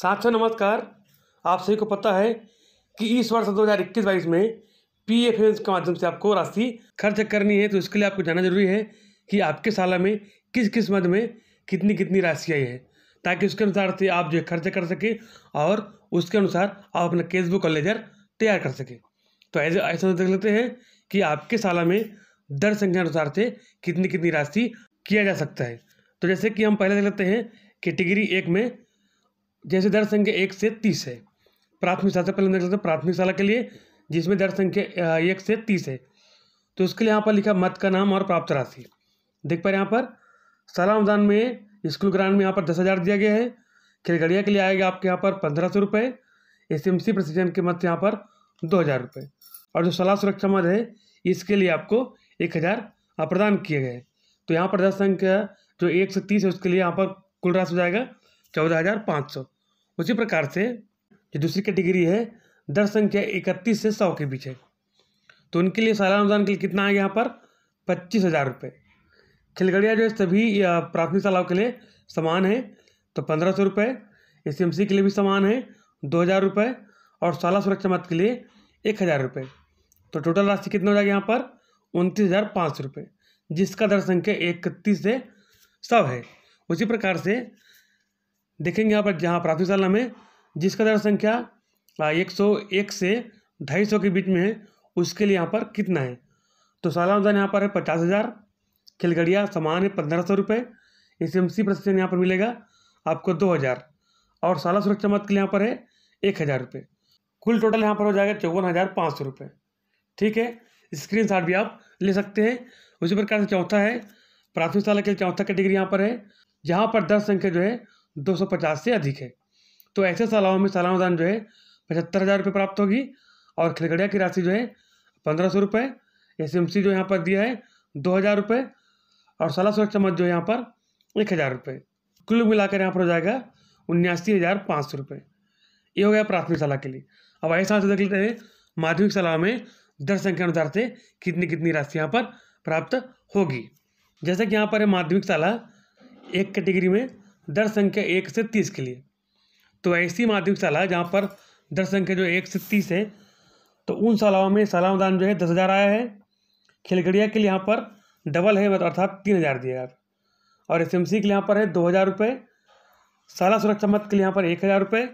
साथ नमस्कार आप सभी को पता है कि इस वर्ष दो हज़ार इक्कीस बाईस में पी एफ एस के माध्यम से आपको राशि खर्च करनी है तो इसके लिए आपको जानना जरूरी है कि आपके साला में किस किस मद में कितनी कितनी राशि आई है ताकि उसके अनुसार से आप जो है खर्च कर सकें और उसके अनुसार आप अपना केसबुक बुक और लेजर तैयार कर सकें तो ऐसे ऐसा देख लेते हैं कि आपके साला में दर संख्या अनुसार से कितनी कितनी राशि किया जा सकता है तो जैसे कि हम पहले देख लेते हैं कैटेगरी एक में जैसे दर संख्या एक से तीस है प्राथमिक शाला से पहले देख लेते हैं प्राथमिक शाला के लिए जिसमें दर संख्या एक से तीस है तो उसके लिए यहाँ पर लिखा मत का नाम और प्राप्त राशि देख पा रहे यहाँ पर शाला अनुदान में स्कूल ग्रांड में यहाँ पर दस हज़ार दिया गया है खेलगढ़िया के लिए आएगा आपके यहाँ पर पंद्रह सौ रुपये एस एम सी प्रशिक्षण के मत यहाँ पर दो हज़ार रुपये और जो सलाह सुरक्षा मद है इसके लिए आपको एक हज़ार प्रदान किए गए तो यहाँ पर दस संख्या जो एक से तीस है उसके लिए यहाँ पर कुल राशि हो जाएगा चौदह हज़ार पाँच सौ उसी प्रकार से जो दूसरी कैटेगरी है दर संख्या इकतीस से सौ के बीच है तो उनके लिए सालाना अनुदान के लिए कितना है यहाँ पर पच्चीस हज़ार रुपये खिलगड़िया जो है सभी प्राथमिक शालाओं के लिए समान है तो पंद्रह सौ रुपये एस एम सी के लिए भी समान है दो हज़ार रुपये और शाला सुरक्षा मत के लिए एक हज़ार रुपये तो टोटल राशि कितना हो जाएगा यहाँ पर उनतीस हज़ार पाँच सौ रुपये जिसका दर संख्या इकतीस से सौ है उसी प्रकार से देखेंगे यहाँ पर जहाँ प्राथमिक शाला में जिसका दर संख्या एक सौ एक से ढाई सौ के बीच में है उसके लिए यहाँ पर कितना है तो साला अनुदान यहाँ पर है पचास हज़ार खिलगड़िया समान है पंद्रह सौ रुपये एस एम सी प्रशिक्षण यहाँ पर मिलेगा आपको दो हज़ार और साला सुरक्षा मत के लिए यहाँ पर है एक हज़ार रुपये कुल टोटल यहाँ पर हो जाएगा चौवन हज़ार पाँच सौ रुपये ठीक है स्क्रीन शॉट भी आप ले सकते हैं उसी प्रकार से चौथा है प्राथमिक शाला के लिए चौथा कैटेगरी यहाँ पर है जहाँ पर दस संख्या जो है दो सौ पचास से अधिक है तो ऐसे शालाओं में सालाना दान जो है पचहत्तर हज़ार रुपये प्राप्त होगी और खिलगड़िया की राशि जो है पंद्रह सौ रुपये एस एम सी जो यहाँ पर दिया है दो हज़ार रुपये और साला सुरक्षा मत जो यहाँ पर एक हज़ार रुपये कुल मिलाकर यहाँ पर हो जाएगा उन्यासी हज़ार पाँच सौ रुपये ये हो गया प्राथमिक सलाह के लिए अब ऐसा से देख लेते हैं माध्यमिक सलाह में दर संख्या अनुसार से कितनी कितनी राशि यहाँ पर प्राप्त होगी जैसे कि यहाँ पर है माध्यमिक सलाह एक कैटेगरी में दर संख्या एक से तीस के लिए तो ऐसी माध्यमिक शाला है जहाँ पर दर संख्या जो एक से तीस है तो उन शालाओं में शाला अनुदान जो है दस हज़ार आया है खिलगड़िया के लिए यहाँ पर डबल है मतलब अर्थात तीन हज़ार दिया आप और एस के लिए यहाँ पर है दो हज़ार रुपये शाला सुरक्षा मत के लिए यहाँ पर एक हज़ार रुपये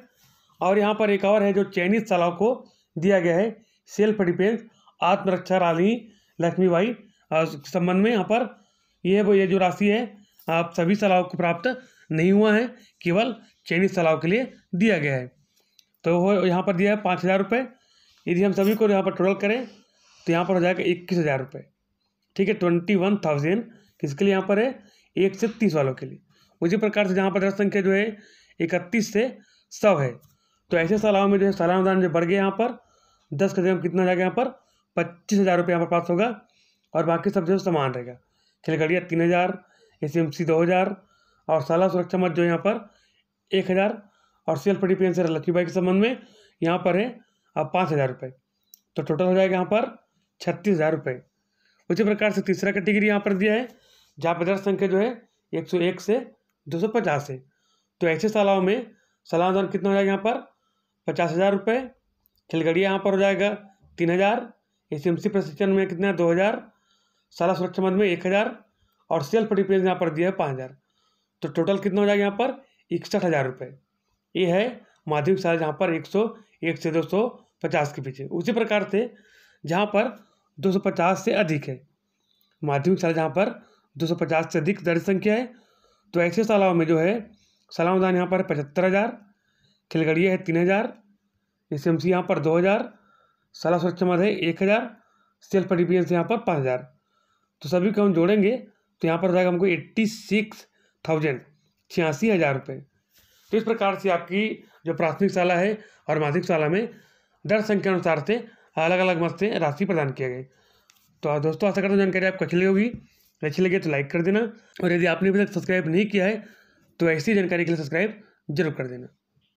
और यहाँ पर एक और है जो चयनित शालाओं को दिया गया है सेल्फ डिफेंस आत्मरक्षा रानी बाई संबंध में यहाँ पर ये वो ये जो राशि है आप सभी शालाओं को प्राप्त नहीं हुआ है केवल चयनित तालाब के लिए दिया गया है तो वो यहाँ पर दिया है पाँच हज़ार रुपये यदि हम सभी को यहाँ पर टोटल करें तो यहाँ पर हो जाएगा इक्कीस हज़ार रुपये ठीक है ट्वेंटी वन थाउजेंड किसके लिए यहाँ पर है एक से तीस वालों के लिए उसी प्रकार से जहाँ पर जनसंख्या संख्या जो है इकतीस से सौ है तो ऐसे सलाह में जो है सलाह अनुदान जो बढ़ गया यहाँ पर दस का जगह कितना जाएगा यहाँ पर पच्चीस हज़ार रुपये यहाँ पर पास होगा और बाकी सब जो समान रहेगा खिलगड़िया तीन हज़ार एस एम सी दो हज़ार और साला सुरक्षा मत जो यहाँ पर एक हज़ार और सेल्फ डिफेंस है बाई के संबंध में यहाँ पर है अब पाँच हज़ार रुपये तो टोटल हो जाएगा यहाँ पर छत्तीस हज़ार रुपये उसी प्रकार से तीसरा कैटेगरी यहाँ पर दिया है जहाँ पर संख्या जो है एक सौ एक से दो सौ पचास है तो ऐसे सालाओं में सलाह दौरान कितना हो जाएगा यहाँ पर पचास हज़ार रुपये खिलगड़िया यहाँ पर हो जाएगा तीन हज़ार एस एम सी प्रशिक्षण में कितना दो हज़ार सलाह सुरक्षा मद में एक हज़ार और सेल्फ डिफेंस यहाँ पर दिया है पाँच हज़ार तो टोटल कितना हो जाएगा यहाँ पर इकसठ हज़ार रुपये ये है माध्यमिक शाला जहाँ पर एक सौ एक से दो सौ पचास के पीछे उसी प्रकार से जहाँ पर दो सौ पचास से अधिक है माध्यमिक शाला जहाँ पर दो सौ पचास से अधिक दर्ज संख्या है तो ऐसे शालाओं में जो है सलाम उदान यहाँ पर पचहत्तर हज़ार खिलगड़िया है तीन हज़ार एस एम सी यहाँ पर दो हज़ार शाला सुरक्षा मद है एक हज़ार सेल्फ एडिपियंस यहाँ पर पाँच हज़ार तो सभी को हम जोड़ेंगे तो यहाँ पर हो जाएगा हमको एट्टी सिक्स थाउजेंड छियासी हज़ार रुपये तो इस प्रकार से आपकी जो प्राथमिक शाला है और माध्यमिक शाला में दर संख्या अनुसार से अलग अलग मत से राशि प्रदान किया गए तो दोस्तों आशा करता हूँ जानकारी आपको अच्छी लगी होगी अच्छी लगी तो लाइक कर देना और यदि आपने अभी तक सब्सक्राइब नहीं किया है तो ऐसी जानकारी के लिए सब्सक्राइब जरूर कर देना